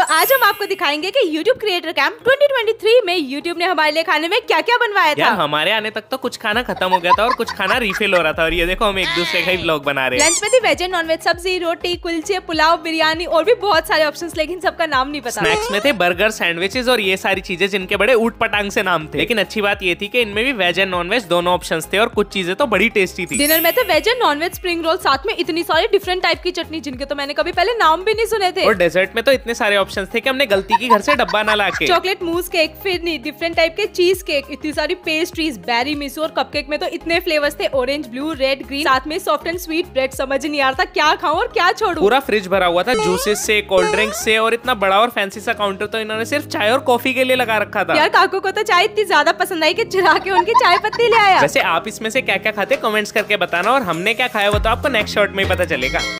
तो आज हम आपको दिखाएंगे कि YouTube क्रिएटर कैंप 2023 में YouTube ने हमारे लिए खाने में क्या क्या बनवाया था हमारे आने तक तो कुछ खाना खत्म हो गया था और कुछ खाना रिफिल हो रहा था और ये देखो हम एक दूसरे का ही ब्लॉग बना रहे हैं लंच में थी वेज एंड वेज सब्जी रोटी कुल्चे पुलाव बिरयानी और भी बहुत सारे ऑप्शन लेकिन सबका नाम नहीं पता स्नैक्स में थे बर्गर सैंडविचेज और ये सारी चीजें जिनके बड़े ऊट पटांग से नाम थे लेकिन अच्छी बात ये थी की इनमें भी वेज एंड नॉनवेज दोनों ऑप्शन थे और कुछ चीजें तो बड़ी टेस्टी थी डिनर में थे veg and non spring roll साथ में इतनी सारी डिफरेंट टाइप की चटनी जिनके तो मैंने कभी पहले नाम भी नहीं सुने थे और डेजर्ट में तो इतने सारे ऑप्शन ऑप्शन थे कि हमने गलती की घर से डब्बा ना के चॉकलेट मूस केक फिर नहीं डिफरेंट टाइप के चीज केक इतनी सारी पेस्ट्रीज बेरी मिसो और कपकेक में तो इतने फ्लेवर थे ऑरेंज ब्लू रेड ग्रीन साथ में सॉफ्ट एंड स्वीट ब्रेड समझ नहीं आ रहा था क्या खाऊं और क्या छोड़ू पूरा फ्रिज भरा हुआ था जूसेस से कोल्ड ड्रिंक से और इतना बड़ा और फैंसी सा काउंटर तो इन्होंने सिर्फ चाय और कॉफी के लिए लगा रखा था यार काकू को तो चाय इतनी ज्यादा पसंद आई की चिरा के उनकी चाय पत्ती ले आया वैसे आप इसमें से क्या क्या खाते कमेंट्स करके बताना और हमने क्या खाया वो तो आपको नेक्स्ट शॉर्ट में पता चलेगा